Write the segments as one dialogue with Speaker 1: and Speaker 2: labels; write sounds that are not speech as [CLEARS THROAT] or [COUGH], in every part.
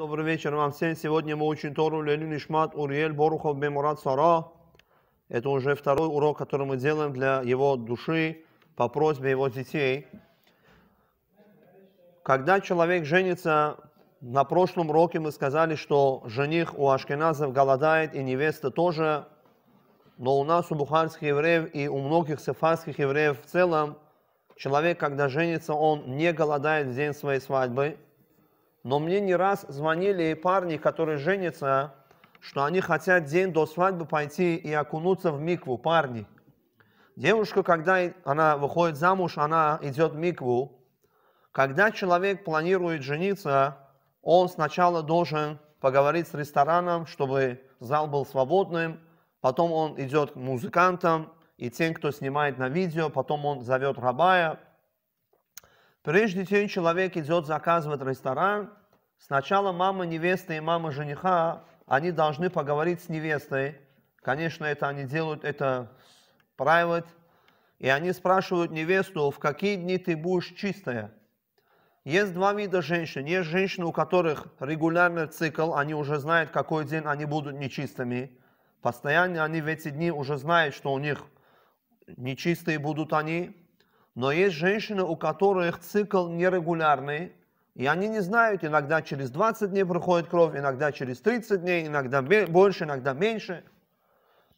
Speaker 1: Добрый вечер вам всем. Сегодня мы учим Тору Леню Нишмат Уриэль Борухов Бемурат Сара. Это уже второй урок, который мы делаем для его души по просьбе его детей. Когда человек женится, на прошлом уроке мы сказали, что жених у ашкеназов голодает и невеста тоже, но у нас, у бухарских евреев и у многих сефарских евреев в целом, человек, когда женится, он не голодает в день своей свадьбы – но мне не раз звонили парни, которые женятся, что они хотят день до свадьбы пойти и окунуться в микву, парни. Девушка, когда она выходит замуж, она идет в микву. Когда человек планирует жениться, он сначала должен поговорить с рестораном, чтобы зал был свободным, потом он идет к музыкантам и тем, кто снимает на видео, потом он зовет рабая. Прежде чем человек идет заказывать ресторан, Сначала мама невесты и мама жениха, они должны поговорить с невестой. Конечно, это они делают, это private. И они спрашивают невесту, в какие дни ты будешь чистая. Есть два вида женщин. Есть женщины, у которых регулярный цикл, они уже знают, какой день они будут нечистыми. Постоянно они в эти дни уже знают, что у них нечистые будут они. Но есть женщины, у которых цикл нерегулярный, и они не знают, иногда через 20 дней проходит кровь, иногда через 30 дней, иногда больше, иногда меньше.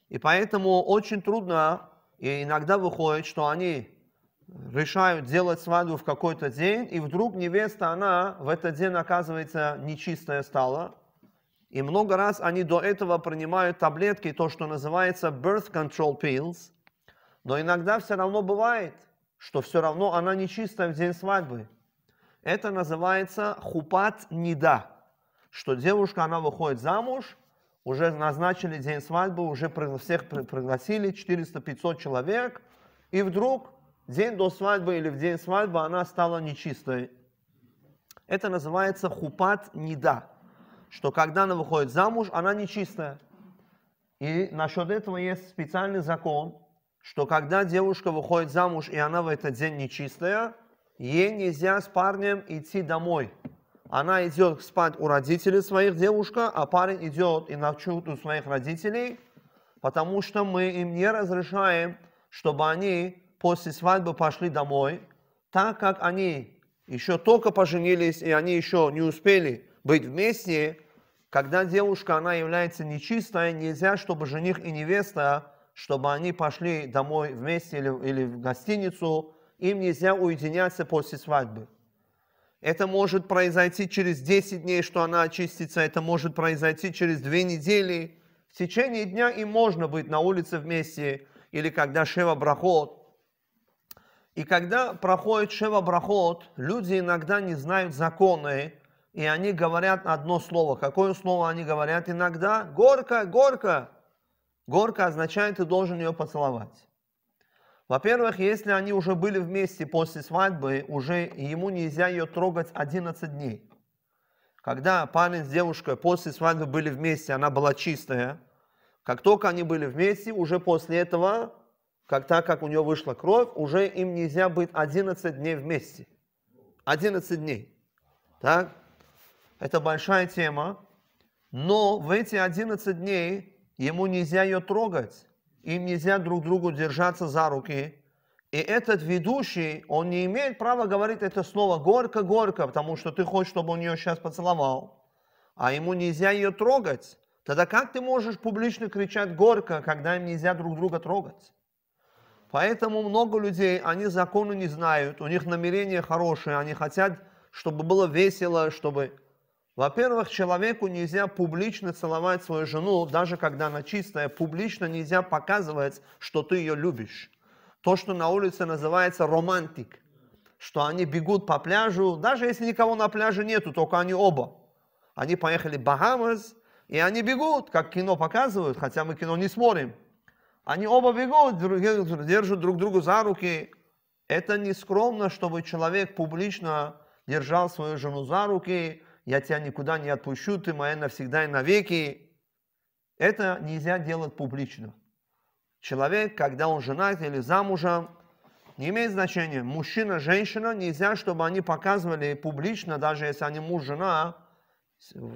Speaker 1: И поэтому очень трудно, и иногда выходит, что они решают делать свадьбу в какой-то день, и вдруг невеста, она в этот день, оказывается, нечистая стала. И много раз они до этого принимают таблетки, то, что называется birth control pills. Но иногда все равно бывает, что все равно она нечистая в день свадьбы. Это называется хупат неда, что девушка, она выходит замуж, уже назначили день свадьбы, уже всех пригласили, 400-500 человек, и вдруг день до свадьбы или в день свадьбы она стала нечистой. Это называется хупат неда, что когда она выходит замуж, она нечистая. И насчет этого есть специальный закон, что когда девушка выходит замуж и она в этот день нечистая, Ей нельзя с парнем идти домой. Она идет спать у родителей своих, девушка, а парень идет и ночует у своих родителей, потому что мы им не разрешаем, чтобы они после свадьбы пошли домой, так как они еще только поженились, и они еще не успели быть вместе, когда девушка, она является нечистая, нельзя, чтобы жених и невеста, чтобы они пошли домой вместе или, или в гостиницу, им нельзя уединяться после свадьбы. Это может произойти через 10 дней, что она очистится, это может произойти через 2 недели. В течение дня им можно быть на улице вместе, или когда Шева Брахот. И когда проходит Шева Брахот, люди иногда не знают законы, и они говорят одно слово. Какое слово они говорят иногда? Горько, горько. Горько означает, ты должен ее поцеловать. Во-первых, если они уже были вместе после свадьбы, уже ему нельзя ее трогать 11 дней. Когда парень с девушкой после свадьбы были вместе, она была чистая. Как только они были вместе, уже после этого, как так как у нее вышла кровь, уже им нельзя быть 11 дней вместе. 11 дней. Так? Это большая тема. Но в эти 11 дней ему нельзя ее трогать им нельзя друг другу держаться за руки. И этот ведущий, он не имеет права говорить это слово горько-горько, потому что ты хочешь, чтобы он ее сейчас поцеловал, а ему нельзя ее трогать. Тогда как ты можешь публично кричать горько, когда им нельзя друг друга трогать? Поэтому много людей, они законы не знают, у них намерения хорошие, они хотят, чтобы было весело, чтобы во-первых, человеку нельзя публично целовать свою жену, даже когда она чистая, публично нельзя показывать, что ты ее любишь. То, что на улице называется романтик, что они бегут по пляжу, даже если никого на пляже нету, только они оба. Они поехали в Бахамас, и они бегут, как кино показывают, хотя мы кино не смотрим. Они оба бегут, держат друг другу за руки. Это не скромно, чтобы человек публично держал свою жену за руки, я тебя никуда не отпущу, ты моя навсегда и навеки. Это нельзя делать публично. Человек, когда он женат или замужем, не имеет значения, мужчина, женщина, нельзя, чтобы они показывали публично, даже если они муж, жена,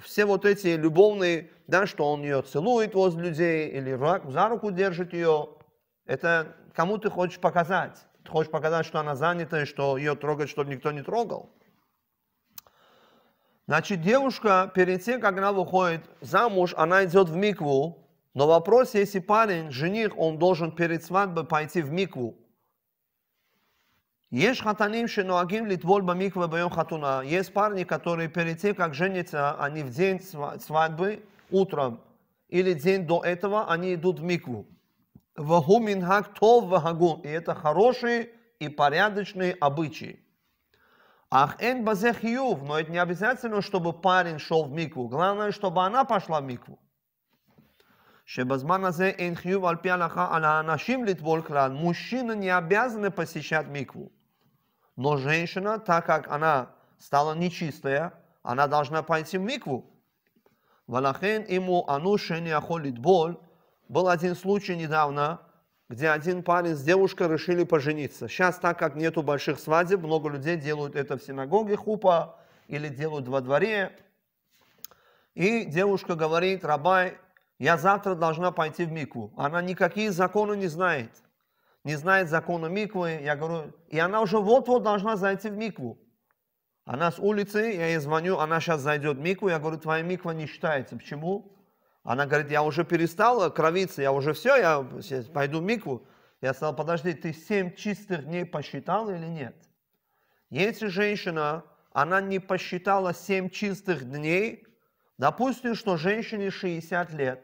Speaker 1: все вот эти любовные, да, что он ее целует возле людей или за руку держит ее, это кому ты хочешь показать? Ты хочешь показать, что она занята и что ее трогать, чтобы никто не трогал? Значит, девушка перед тем, как она выходит замуж, она идет в микву. Но вопрос, если парень, жених, он должен перед свадьбой пойти в микву. Есть хатаним, что шинуагим, литволь, миква, бьем хатуна. Есть парни, которые перед тем, как женятся, они в день свадьбы, утром, или день до этого, они идут в микву. минхак хактов вахагун. И это хорошие и порядочные обычаи. Ах, эн базе хиюв, но это не обязательно, чтобы парень шел в микву. Главное, чтобы она пошла в микву. Шебазман азе эн хиюв альпиалаха аля анашим литвол клан. Мужчины не обязаны посещать микву. Но женщина, так как она стала нечистая, она должна пойти в микву. Валахен ему ануши не ахолит боль. Был один случай недавно, где один парень с девушкой решили пожениться. Сейчас, так как нету больших свадеб, много людей делают это в синагоге хупа или делают во дворе. И девушка говорит, Рабай, я завтра должна пойти в микву. Она никакие законы не знает. Не знает закона миквы. Я говорю, и она уже вот-вот должна зайти в микву. Она с улицы, я ей звоню, она сейчас зайдет в микву. Я говорю, твоя миква не считается. Почему? Она говорит, я уже перестала кровиться, я уже все, я пойду микву. Я сказал, подожди, ты семь чистых дней посчитал или нет? Если женщина, она не посчитала семь чистых дней, допустим, что женщине 60 лет,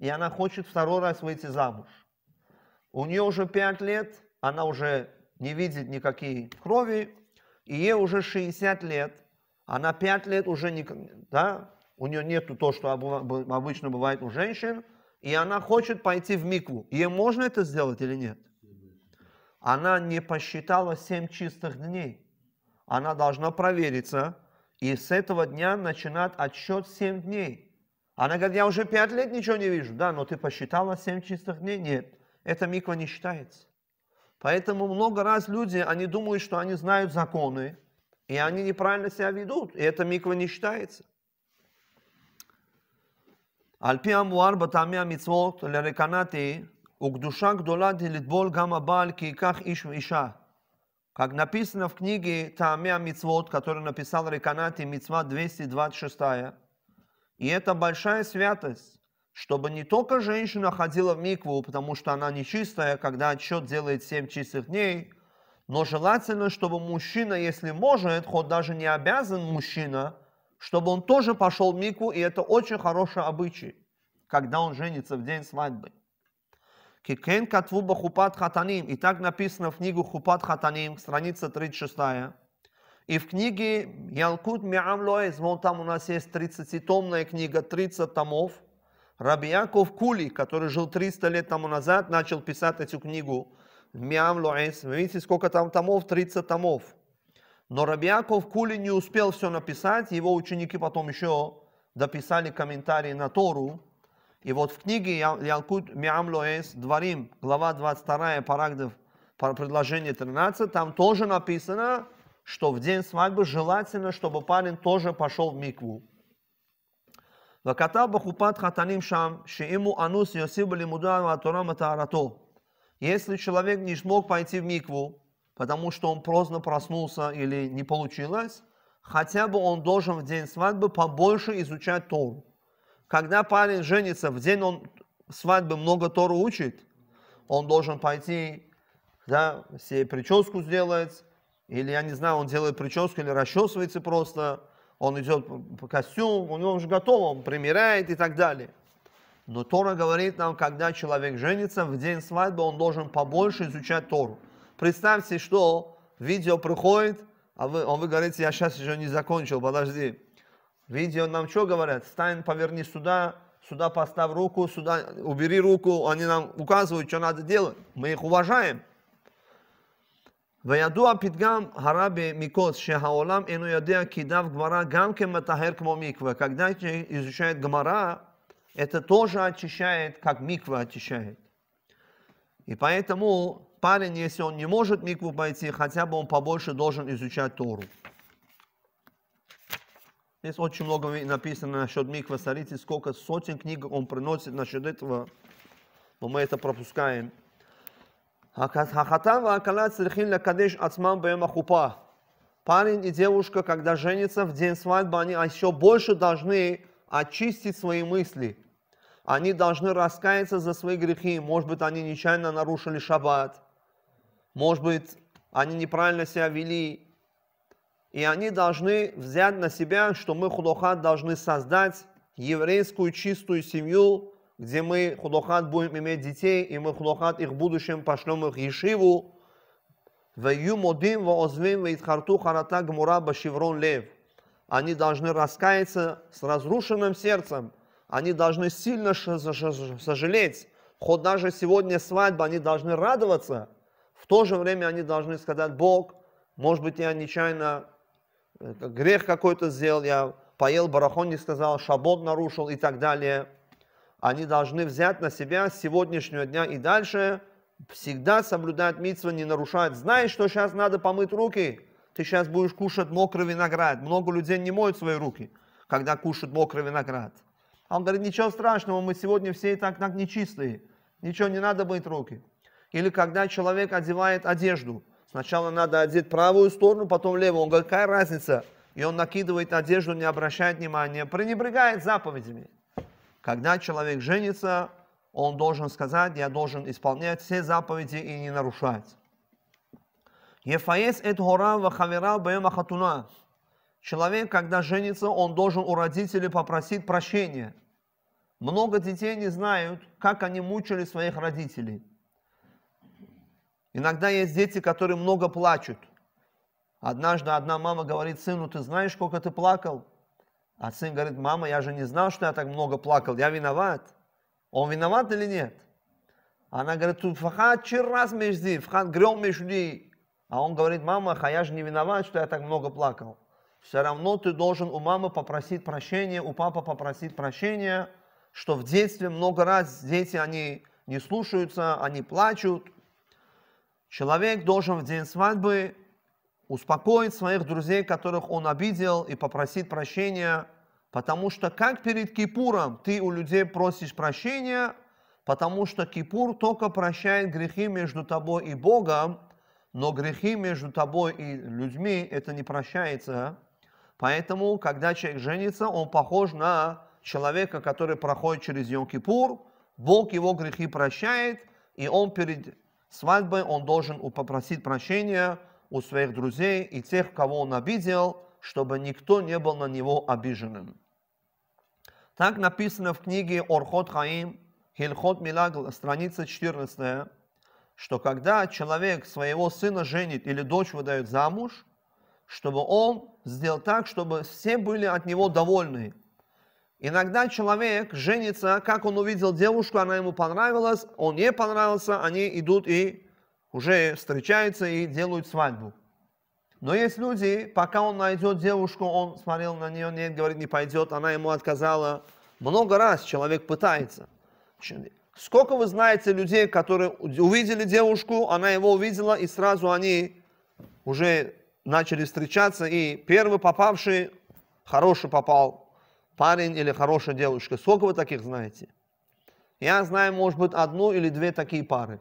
Speaker 1: и она хочет второй раз выйти замуж. У нее уже 5 лет, она уже не видит никакие крови, и ей уже 60 лет, она 5 лет уже не, да, у нее нету то, что обычно бывает у женщин, и она хочет пойти в микву. Ей можно это сделать или нет? Она не посчитала семь чистых дней. Она должна провериться, и с этого дня начинает отсчет семь дней. Она говорит, я уже пять лет ничего не вижу. Да, но ты посчитала семь чистых дней? Нет, это миква не считается. Поэтому много раз люди, они думают, что они знают законы, и они неправильно себя ведут, и это миква не считается. על פי המואר בטעמי המצוות, לרקנתי, וקדושה גדולה דלטבול גם הבעל כי ייקח איש ואישה. Как написано в книге Таамя Мицвод, который написал Реканати, Мицва 226, и это большая святость, чтобы не только женщина ходила в микву, потому что она нечистая, когда отчет делает 7 чистых дней, но желательно, чтобы мужчина, если может, хоть даже не обязан мужчина – чтобы он тоже пошел в мику, и это очень хороший обычай, когда он женится в день свадьбы. Кикен катвуба хупат хатаним. И так написано в книгу Хупат хатаним, страница 36. И в книге Ялкут Миам Лоэз, вон там у нас есть 30-томная книга, 30 томов. Рабияков Кули, который жил 300 лет тому назад, начал писать эту книгу. Миам Лоэз. Видите, сколько там томов? 30 томов. Но Рабиаков Кули не успел все написать, его ученики потом еще дописали комментарии на Тору. И вот в книге Ялкут Миам Лоэс Дварим, глава 22, параграф, предложение 13, там тоже написано, что в день свадьбы желательно, чтобы парень тоже пошел в микву. וכתב בחופת חתנים שם, שאם הוא אנוס יוסיף בלימודיו התורה מטהרתו. Если человек не смог пойти в микву, потому что он поздно проснулся или не получилось, хотя бы он должен в день свадьбы побольше изучать Тору. Когда парень женится, в день он свадьбы много Тору учит, он должен пойти, да, себе прическу сделать, или, я не знаю, он делает прическу или расчесывается просто, он идет по костюм, у него уже готов, он примеряет и так далее. Но Тора говорит нам, когда человек женится, в день свадьбы он должен побольше изучать Тору. Представьте, что видео проходит, а вы, он а вы говорите, я сейчас еще не закончил, подожди. Видео нам что говорят? Стань, поверни сюда, сюда поставь руку, сюда убери руку. Они нам указывают, что надо делать. Мы их уважаем. וידוע פתגם הרבי מקוץ שהעולם אינו יודע כי דף גמרא גם כן מטהר כמו מקווה. когда изучает гмара, это тоже очищает, как миква очищает. И поэтому парень, если он не может микву пойти, хотя бы он побольше должен изучать Тору. Здесь очень много написано насчет миквы, смотрите, сколько сотен книг он приносит насчет этого, но мы это пропускаем. Хахатан вакалат сельхин кадеш ацмам бэма Парень и девушка, когда женятся в день свадьбы, они еще больше должны очистить свои мысли. Они должны раскаяться за свои грехи. Может быть, они нечаянно нарушили шаббат. Может быть, они неправильно себя вели. И они должны взять на себя, что мы, худохат, должны создать еврейскую чистую семью, где мы, худохат, будем иметь детей, и мы, худохат, их в будущем пошлем их ешиву. Они должны раскаяться с разрушенным сердцем. Они должны сильно сожалеть. Хоть даже сегодня свадьба, они должны радоваться – в то же время они должны сказать, Бог, может быть, я нечаянно э, грех какой-то сделал, я поел барахон, не сказал, шабот нарушил и так далее. Они должны взять на себя с сегодняшнего дня и дальше всегда соблюдать митцва, не нарушать. Знаешь, что сейчас надо помыть руки? Ты сейчас будешь кушать мокрый виноград. Много людей не моют свои руки, когда кушают мокрый виноград. А он говорит, ничего страшного, мы сегодня все и так, так нечистые. Ничего не надо мыть руки. Или когда человек одевает одежду. Сначала надо одеть правую сторону, потом левую. Он говорит, какая разница? И он накидывает одежду, не обращает внимания, пренебрегает заповедями. Когда человек женится, он должен сказать, я должен исполнять все заповеди и не нарушать. Ефаес эт хорам ва хавера хатуна. Человек, когда женится, он должен у родителей попросить прощения. Много детей не знают, как они мучили своих родителей. Иногда есть дети, которые много плачут. Однажды одна мама говорит сыну, ты знаешь, сколько ты плакал? А сын говорит, мама, я же не знал, что я так много плакал, я виноват. Он виноват или нет? Она говорит, тут фахат раз межди, фахат грем межди. А он говорит, мама, а я же не виноват, что я так много плакал. Все равно ты должен у мамы попросить прощения, у папы попросить прощения, что в детстве много раз дети, они не слушаются, они плачут, Человек должен в день свадьбы успокоить своих друзей, которых он обидел, и попросить прощения, потому что как перед Кипуром ты у людей просишь прощения, потому что Кипур только прощает грехи между тобой и Богом, но грехи между тобой и людьми это не прощается. Поэтому, когда человек женится, он похож на человека, который проходит через Йом-Кипур, Бог его грехи прощает, и он перед свадьбы он должен попросить прощения у своих друзей и тех, кого он обидел, чтобы никто не был на него обиженным. Так написано в книге Орхот Хаим, Хильхот Милагл, страница 14, что когда человек своего сына женит или дочь выдает замуж, чтобы он сделал так, чтобы все были от него довольны – Иногда человек женится, как он увидел девушку, она ему понравилась, он ей понравился, они идут и уже встречаются и делают свадьбу. Но есть люди, пока он найдет девушку, он смотрел на нее, нет, говорит, не пойдет, она ему отказала. Много раз человек пытается. Сколько вы знаете людей, которые увидели девушку, она его увидела, и сразу они уже начали встречаться, и первый попавший, хороший попал, парень или хорошая девушка. Сколько вы таких знаете? Я знаю, может быть, одну или две такие пары.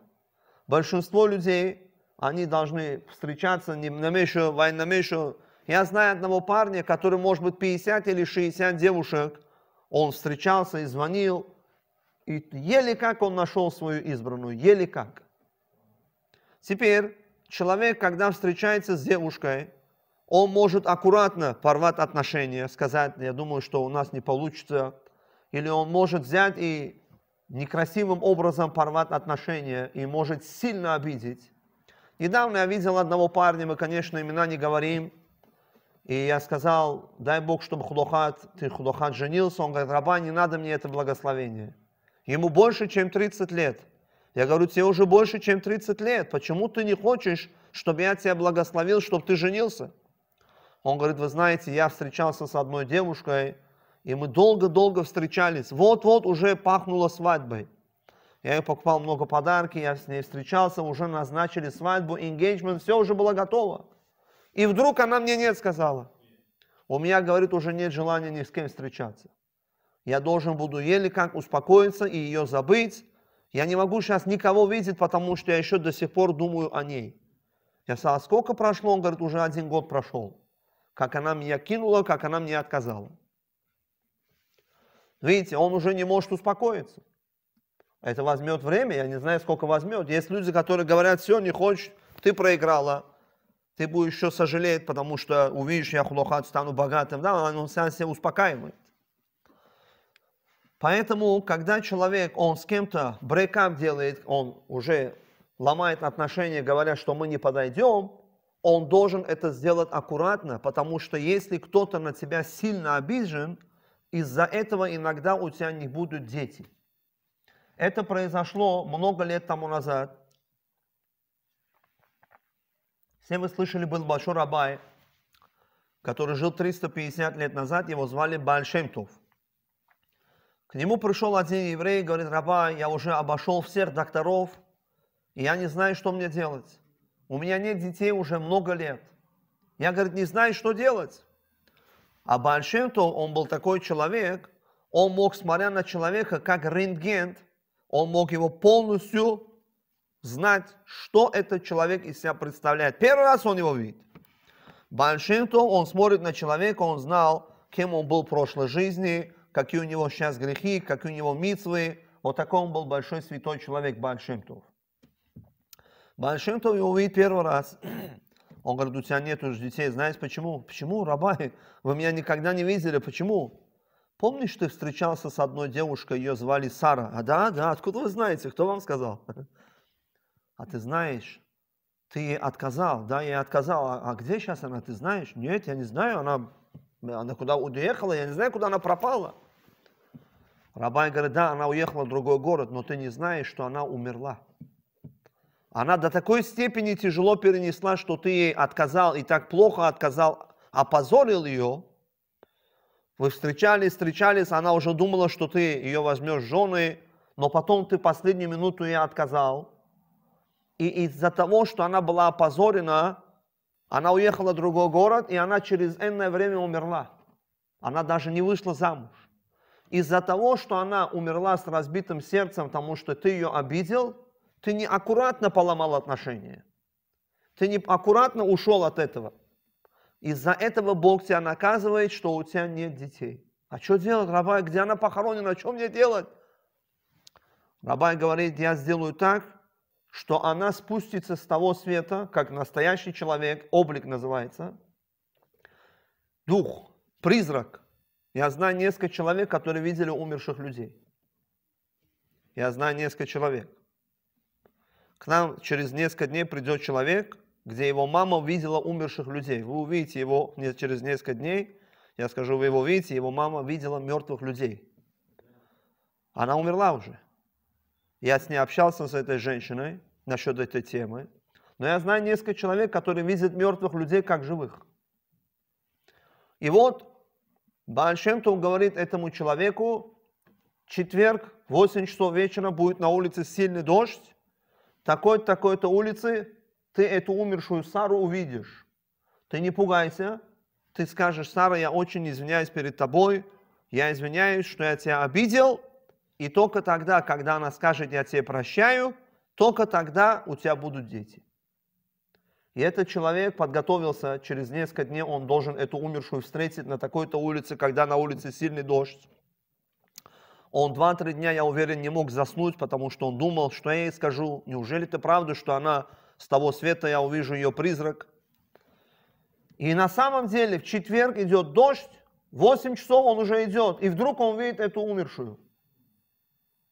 Speaker 1: Большинство людей, они должны встречаться не на меньшую, войну на меньшую. Я знаю одного парня, который, может быть, 50 или 60 девушек. Он встречался и звонил. И еле как он нашел свою избранную, еле как. Теперь человек, когда встречается с девушкой, он может аккуратно порвать отношения, сказать, я думаю, что у нас не получится. Или он может взять и некрасивым образом порвать отношения и может сильно обидеть. Недавно я видел одного парня, мы, конечно, имена не говорим. И я сказал, дай Бог, чтобы Худохат, ты Худохат женился. Он говорит, раба, не надо мне это благословение. Ему больше, чем 30 лет. Я говорю, тебе уже больше, чем 30 лет. Почему ты не хочешь, чтобы я тебя благословил, чтобы ты женился? Он говорит, вы знаете, я встречался с одной девушкой, и мы долго-долго встречались. Вот-вот уже пахнуло свадьбой. Я ей покупал много подарки, я с ней встречался, уже назначили свадьбу, engagement, все уже было готово. И вдруг она мне нет сказала. У меня, говорит, уже нет желания ни с кем встречаться. Я должен буду еле как успокоиться и ее забыть. Я не могу сейчас никого видеть, потому что я еще до сих пор думаю о ней. Я сказал, «А сколько прошло? Он говорит, уже один год прошел как она меня кинула, как она мне отказала. Видите, он уже не может успокоиться. Это возьмет время, я не знаю, сколько возьмет. Есть люди, которые говорят, все, не хочешь, ты проиграла, ты будешь еще сожалеть, потому что увидишь, я хулахат стану богатым. Да, он сам себя успокаивает. Поэтому, когда человек, он с кем-то брейкап делает, он уже ломает отношения, говоря, что мы не подойдем, он должен это сделать аккуратно, потому что если кто-то на тебя сильно обижен, из-за этого иногда у тебя не будут дети. Это произошло много лет тому назад. Все вы слышали, был Большой Рабай, который жил 350 лет назад, его звали Бальшемтов. К нему пришел один еврей и говорит, Рабай, я уже обошел всех докторов, и я не знаю, что мне делать. У меня нет детей уже много лет. Я, говорит, не знаю, что делать. А Бальшемто, он был такой человек, он мог, смотря на человека, как рентген, он мог его полностью знать, что этот человек из себя представляет. Первый раз он его видит. Бальшемто, он смотрит на человека, он знал, кем он был в прошлой жизни, какие у него сейчас грехи, какие у него митвы. Вот такой он был большой святой человек Бальшемтов. Большим то его увидит первый раз. [CLEARS THROAT] Он говорит, у тебя нет уже детей. Знаешь почему? Почему, рабай? Вы меня никогда не видели. Почему? Помнишь, ты встречался с одной девушкой, ее звали Сара? А да, да, откуда вы знаете? Кто вам сказал? [LAUGHS] А ты знаешь, ты отказал, да, я отказал. А, а где сейчас она, ты знаешь? Нет, я не знаю, она, она куда уехала, я не знаю, куда она пропала. Рабай говорит, да, она уехала в другой город, но ты не знаешь, что она умерла. Она до такой степени тяжело перенесла, что ты ей отказал и так плохо отказал, опозорил ее. Вы встречались, встречались, она уже думала, что ты ее возьмешь жены, но потом ты последнюю минуту ей отказал. И из-за того, что она была опозорена, она уехала в другой город, и она через энное время умерла. Она даже не вышла замуж. Из-за того, что она умерла с разбитым сердцем, потому что ты ее обидел – ты неаккуратно поломал отношения. Ты неаккуратно ушел от этого. Из-за этого Бог тебя наказывает, что у тебя нет детей. А что делать, Рабай, где она похоронена, что мне делать? Рабай говорит, я сделаю так, что она спустится с того света, как настоящий человек, облик называется, дух, призрак. Я знаю несколько человек, которые видели умерших людей. Я знаю несколько человек. К нам через несколько дней придет человек, где его мама видела умерших людей. Вы увидите его через несколько дней. Я скажу, вы его видите, его мама видела мертвых людей. Она умерла уже. Я с ней общался с этой женщиной насчет этой темы. Но я знаю несколько человек, которые видят мертвых людей как живых. И вот Баальшемтов говорит этому человеку, четверг, 8 часов вечера будет на улице сильный дождь, такой-то, такой-то улицы ты эту умершую Сару увидишь. Ты не пугайся, ты скажешь, Сара, я очень извиняюсь перед тобой, я извиняюсь, что я тебя обидел, и только тогда, когда она скажет, я тебе прощаю, только тогда у тебя будут дети. И этот человек подготовился, через несколько дней он должен эту умершую встретить на такой-то улице, когда на улице сильный дождь. Он два-три дня, я уверен, не мог заснуть, потому что он думал, что я ей скажу, неужели ты правда, что она с того света, я увижу ее призрак. И на самом деле в четверг идет дождь, 8 часов он уже идет, и вдруг он видит эту умершую.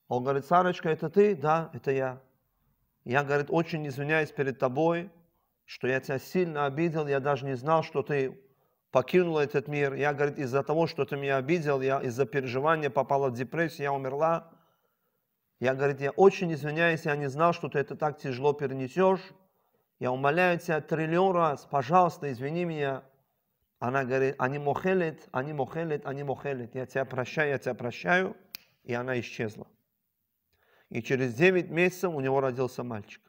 Speaker 1: Он говорит, Сарочка, это ты? Да, это я. Я, говорит, очень извиняюсь перед тобой, что я тебя сильно обидел, я даже не знал, что ты покинула этот мир. Я, говорит, из-за того, что ты меня обидел, я из-за переживания попала в депрессию, я умерла. Я, говорит, я очень извиняюсь, я не знал, что ты это так тяжело перенесешь. Я умоляю тебя триллион раз, пожалуйста, извини меня. Она говорит, они мохелит, они мохелит, они мохелит. Я тебя прощаю, я тебя прощаю. И она исчезла. И через 9 месяцев у него родился мальчик.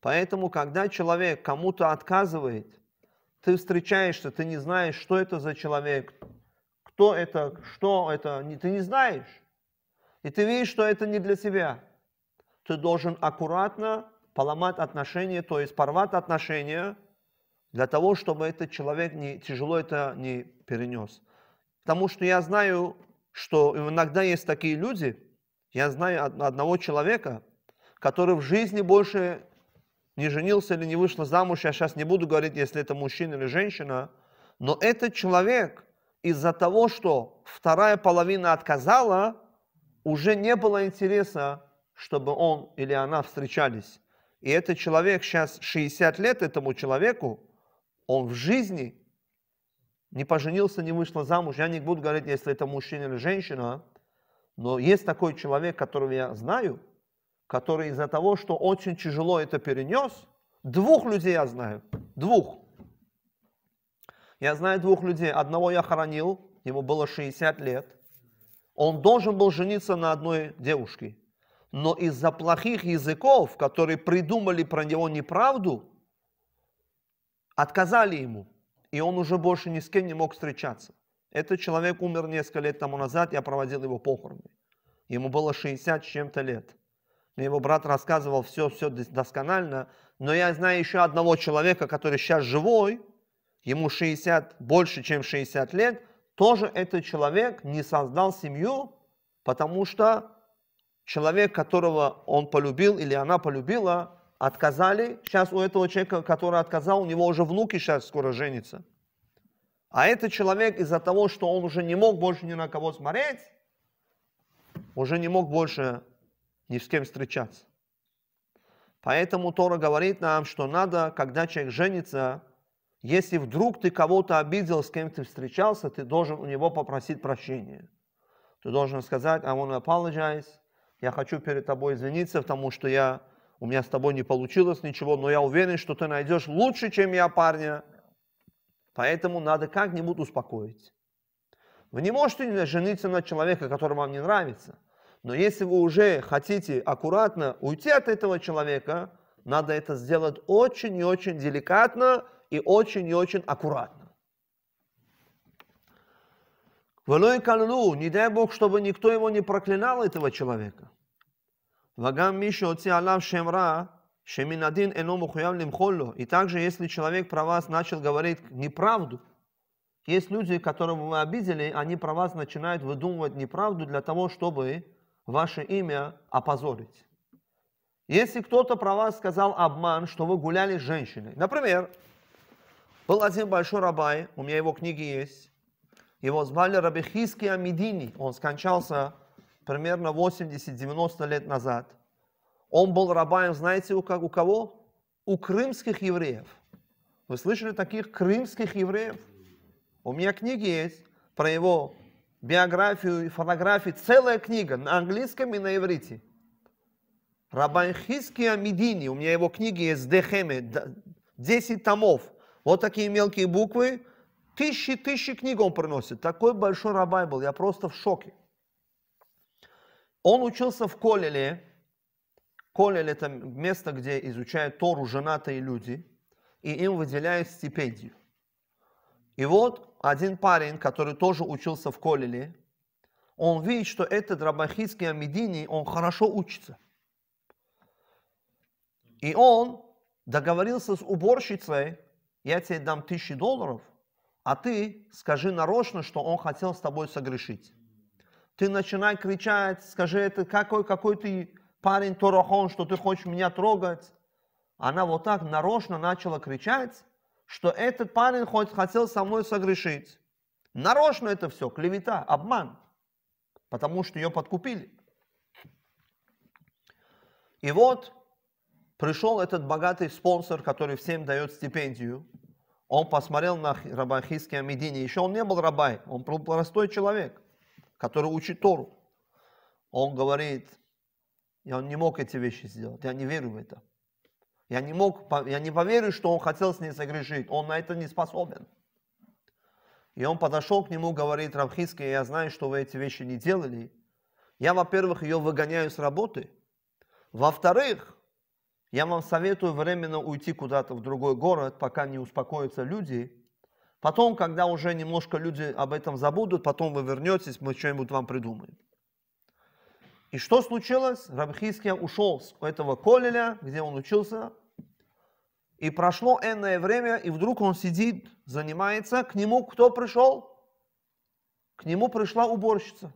Speaker 1: Поэтому, когда человек кому-то отказывает – ты встречаешься, ты не знаешь, что это за человек, кто это, что это, ты не знаешь. И ты видишь, что это не для тебя. Ты должен аккуратно поломать отношения, то есть порвать отношения, для того, чтобы этот человек не, тяжело это не перенес. Потому что я знаю, что иногда есть такие люди, я знаю одного человека, который в жизни больше не женился или не вышла замуж, я сейчас не буду говорить, если это мужчина или женщина, но этот человек из-за того, что вторая половина отказала, уже не было интереса, чтобы он или она встречались. И этот человек сейчас 60 лет этому человеку, он в жизни не поженился, не вышла замуж. Я не буду говорить, если это мужчина или женщина, но есть такой человек, которого я знаю – который из-за того, что очень тяжело это перенес, двух людей я знаю, двух. Я знаю двух людей. Одного я хоронил, ему было 60 лет. Он должен был жениться на одной девушке. Но из-за плохих языков, которые придумали про него неправду, отказали ему. И он уже больше ни с кем не мог встречаться. Этот человек умер несколько лет тому назад, я проводил его похороны. Ему было 60 с чем-то лет. Мне его брат рассказывал все, все досконально. Но я знаю еще одного человека, который сейчас живой, ему 60, больше, чем 60 лет, тоже этот человек не создал семью, потому что человек, которого он полюбил или она полюбила, отказали. Сейчас у этого человека, который отказал, у него уже внуки сейчас скоро женятся. А этот человек из-за того, что он уже не мог больше ни на кого смотреть, уже не мог больше ни с кем встречаться. Поэтому Тора говорит нам, что надо, когда человек женится, если вдруг ты кого-то обидел, с кем ты встречался, ты должен у него попросить прощения. Ты должен сказать, I want to apologize, я хочу перед тобой извиниться, потому что я, у меня с тобой не получилось ничего, но я уверен, что ты найдешь лучше, чем я парня. Поэтому надо как-нибудь успокоить. Вы не можете жениться на человека, который вам не нравится – но если вы уже хотите аккуратно уйти от этого человека, надо это сделать очень и очень деликатно и очень и очень аккуратно. Валой Канлу, не дай Бог, чтобы никто его не проклинал, этого человека. Вагам Миша Оци Аллах Шемра, Шеминадин Эно Мухуям Лимхолло. И также, если человек про вас начал говорить неправду, есть люди, которых вы обидели, они про вас начинают выдумывать неправду для того, чтобы ваше имя опозорить. Если кто-то про вас сказал обман, что вы гуляли с женщиной. Например, был один большой рабай, у меня его книги есть. Его звали Рабихиски Амидини. Он скончался примерно 80-90 лет назад. Он был рабаем, знаете, у, у кого? У крымских евреев. Вы слышали таких крымских евреев? У меня книги есть про его биографию и фотографии, целая книга на английском и на иврите. Рабан Рабанхиский Амедини, у меня его книги есть Дехеме, 10 томов, вот такие мелкие буквы, тысячи, тысячи книг он приносит. Такой большой рабай был, я просто в шоке. Он учился в Колеле, Колель это место, где изучают Тору женатые люди, и им выделяют стипендию. И вот один парень, который тоже учился в Колеле, он видит, что этот Рабахийский Амедини, он хорошо учится. И он договорился с уборщицей, я тебе дам тысячи долларов, а ты скажи нарочно, что он хотел с тобой согрешить. Ты начинай кричать, скажи, это какой, какой ты парень торохон, что ты хочешь меня трогать. Она вот так нарочно начала кричать, что этот парень хоть хотел со мной согрешить. Нарочно это все, клевета, обман, потому что ее подкупили. И вот пришел этот богатый спонсор, который всем дает стипендию. Он посмотрел на раба рабахийский Амедине. Еще он не был рабай, он был простой человек, который учит Тору. Он говорит, я не мог эти вещи сделать, я не верю в это. Я не мог, я не поверю, что он хотел с ней согрешить. Он на это не способен. И он подошел к нему, говорит, Равхиский, я знаю, что вы эти вещи не делали. Я, во-первых, ее выгоняю с работы. Во-вторых, я вам советую временно уйти куда-то в другой город, пока не успокоятся люди. Потом, когда уже немножко люди об этом забудут, потом вы вернетесь, мы что-нибудь вам придумаем. И что случилось? Рабхиския ушел с этого Колеля, где он учился, и прошло энное время, и вдруг он сидит, занимается. К нему кто пришел? К нему пришла уборщица.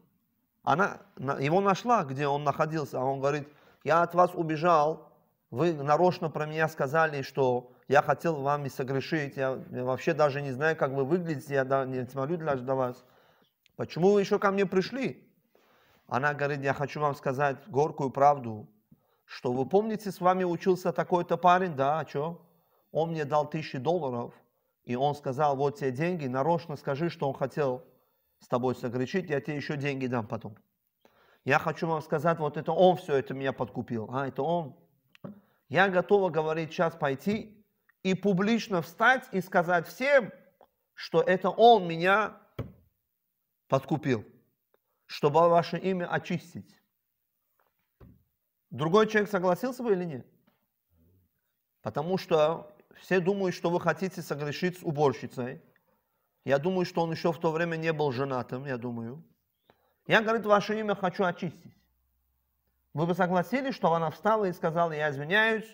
Speaker 1: Она его нашла, где он находился. А он говорит, я от вас убежал. Вы нарочно про меня сказали, что я хотел вами согрешить. Я, я вообще даже не знаю, как вы выглядите. Я да, не смотрю даже до вас. Почему вы еще ко мне пришли? Она говорит, я хочу вам сказать горкую правду, что вы помните, с вами учился такой-то парень, да, а что? он мне дал тысячи долларов, и он сказал, вот тебе деньги, нарочно скажи, что он хотел с тобой согрешить, я тебе еще деньги дам потом. Я хочу вам сказать, вот это он все это меня подкупил, а это он. Я готова, говорить сейчас пойти и публично встать и сказать всем, что это он меня подкупил, чтобы ваше имя очистить. Другой человек согласился бы или нет? Потому что все думают, что вы хотите согрешить с уборщицей. Я думаю, что он еще в то время не был женатым, я думаю. Я, говорит, ваше имя хочу очистить. Вы бы согласились, что она встала и сказала, я извиняюсь,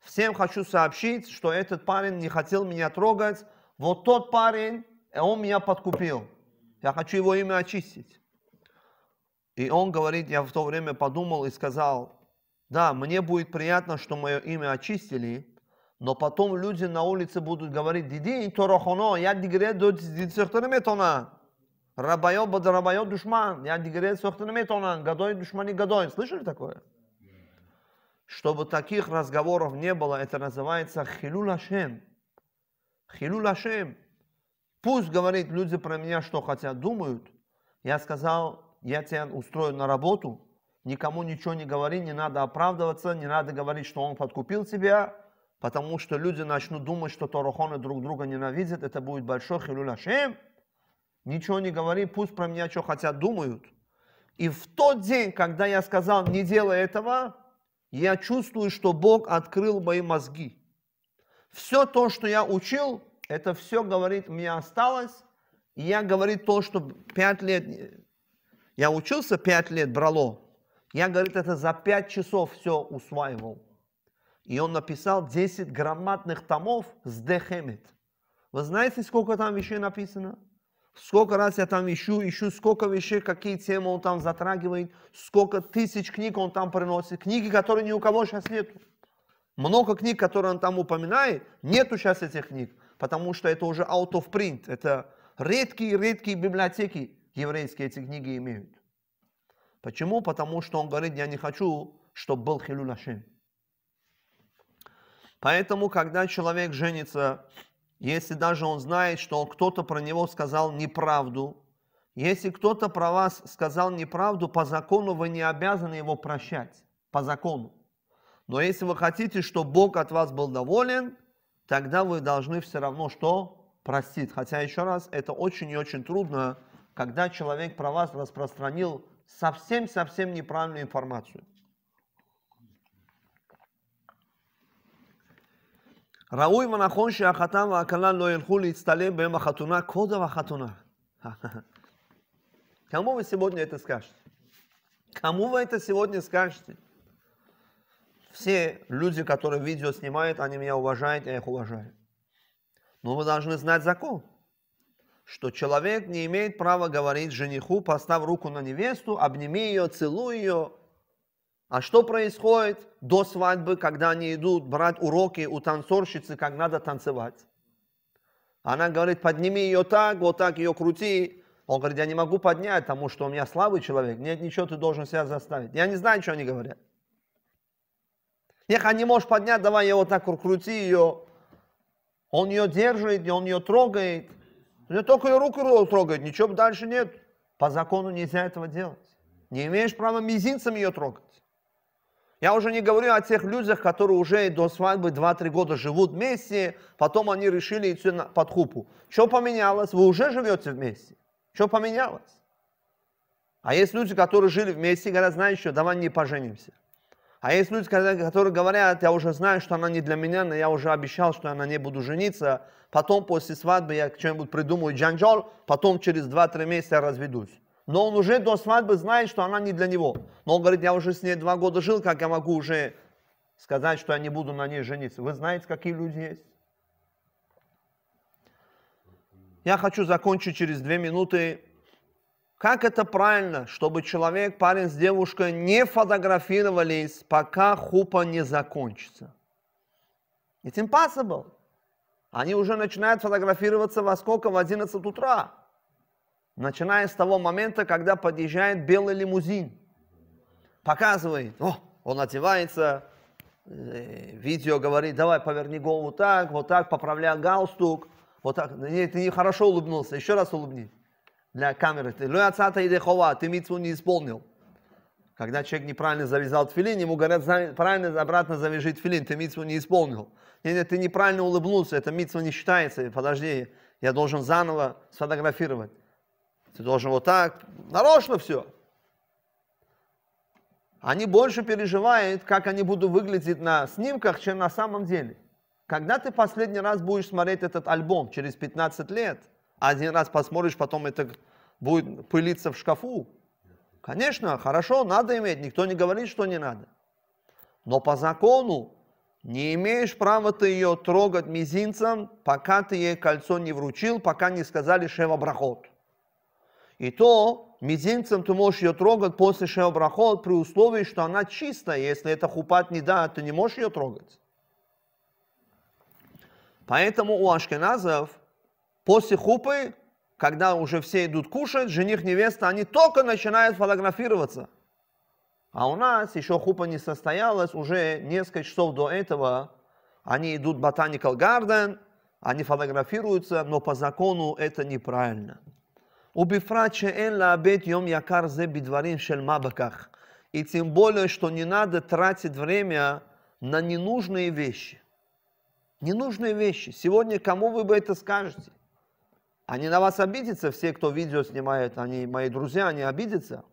Speaker 1: всем хочу сообщить, что этот парень не хотел меня трогать, вот тот парень, э, он меня подкупил. Я хочу его имя очистить. И он говорит, я в то время подумал и сказал, да, мне будет приятно, что мое имя очистили, но потом люди на улице будут говорить, диди и торохоно, я дигре метона. Рабайо бадарабайо душман, я дигре метона, годой душмани годой. Слышали такое? Чтобы таких разговоров не было, это называется хилюлашем. Хилюлашем. Пусть, говорит, люди про меня что хотят, думают. Я сказал, я тебя устрою на работу, никому ничего не говори, не надо оправдываться, не надо говорить, что он подкупил тебя, потому что люди начнут думать, что торохоны друг друга ненавидят, это будет большой хилюль Ничего не говори, пусть про меня что хотят думают. И в тот день, когда я сказал, не делай этого, я чувствую, что Бог открыл мои мозги. Все то, что я учил, это все, говорит, мне осталось. И я, говорит, то, что пять лет, я учился пять лет, брало. Я, говорит, это за пять часов все усваивал. И он написал 10 грамматных томов с Дехемет. Вы знаете, сколько там вещей написано? Сколько раз я там ищу, ищу, сколько вещей, какие темы он там затрагивает, сколько тысяч книг он там приносит. Книги, которые ни у кого сейчас нету. Много книг, которые он там упоминает, нету сейчас этих книг, потому что это уже out of print. Это редкие-редкие библиотеки еврейские эти книги имеют. Почему? Потому что он говорит, я не хочу, чтобы был Хилюл Ашем. Поэтому, когда человек женится, если даже он знает, что кто-то про него сказал неправду, если кто-то про вас сказал неправду, по закону вы не обязаны его прощать, по закону. Но если вы хотите, чтобы Бог от вас был доволен, тогда вы должны все равно что? Простить. Хотя, еще раз, это очень и очень трудно, когда человек про вас распространил совсем-совсем неправильную информацию. ראוי ונכון שהחתן והכלה לא ילכו להצטלם ביום החתונה, כל דבר חתונה. Кому вы сегодня это скажете? Кому вы это сегодня скажете? Все люди, которые видео снимают, они меня уважают, я их уважаю. Но вы должны знать закон, что человек не имеет права говорить жениху, поставь руку на невесту, обними ее, целуй ее, а что происходит до свадьбы, когда они идут брать уроки у танцорщицы, как надо танцевать? Она говорит, подними ее так, вот так ее крути. Он говорит, я не могу поднять, потому что у меня слабый человек. Нет, ничего, ты должен себя заставить. Я не знаю, что они говорят. Нет, а не можешь поднять, давай я вот так крути ее. Он ее держит, он ее трогает. Он только ее руку трогает, ничего дальше нет. По закону нельзя этого делать. Не имеешь права мизинцем ее трогать. Я уже не говорю о тех людях, которые уже до свадьбы 2-3 года живут вместе, потом они решили идти под хупу. Что поменялось? Вы уже живете вместе. Что поменялось? А есть люди, которые жили вместе и говорят, знаешь что, давай не поженимся. А есть люди, которые говорят, я уже знаю, что она не для меня, но я уже обещал, что я на ней буду жениться. Потом после свадьбы я к чему нибудь придумаю, джанжал, потом через 2-3 месяца разведусь но он уже до свадьбы знает, что она не для него. Но он говорит, я уже с ней два года жил, как я могу уже сказать, что я не буду на ней жениться. Вы знаете, какие люди есть? Я хочу закончить через две минуты. Как это правильно, чтобы человек, парень с девушкой не фотографировались, пока хупа не закончится? It's impossible. Они уже начинают фотографироваться во сколько? В 11 утра начиная с того момента, когда подъезжает белый лимузин. Показывает, о, он одевается, э, видео говорит, давай поверни голову так, вот так, поправляй галстук, вот так. Нет, ты хорошо улыбнулся, еще раз улыбни для камеры. Ты «Ну, и дехова, ты митцву не исполнил. Когда человек неправильно завязал филин, ему говорят, правильно обратно завяжи филин, ты митцву не исполнил. Нет, нет, ты неправильно улыбнулся, это митцва не считается, подожди, я должен заново сфотографировать. Ты должен вот так, нарочно все. Они больше переживают, как они будут выглядеть на снимках, чем на самом деле. Когда ты последний раз будешь смотреть этот альбом через 15 лет, один раз посмотришь, потом это будет пылиться в шкафу. Конечно, хорошо, надо иметь, никто не говорит, что не надо. Но по закону не имеешь права ты ее трогать мизинцем, пока ты ей кольцо не вручил, пока не сказали шева брахот. И то мизинцем ты можешь ее трогать после шеобрахот при условии, что она чистая. Если это хупат не да, ты не можешь ее трогать. Поэтому у ашкеназов после хупы, когда уже все идут кушать, жених, невеста, они только начинают фотографироваться. А у нас еще хупа не состоялась, уже несколько часов до этого они идут в Botanical Garden, они фотографируются, но по закону это неправильно. ובפרט שאין לאבד יום יקר זה бидварим של מה И тем более, что не надо тратить время на ненужные вещи. Ненужные вещи. Сегодня кому вы бы это скажете? Они на вас обидятся, все, кто видео снимает, они мои друзья, они обидятся.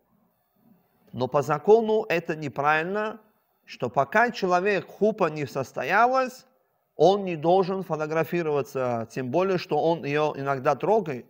Speaker 1: Но по закону это неправильно, что пока человек хупа не состоялась, он не должен фотографироваться, тем более, что он ее иногда трогает.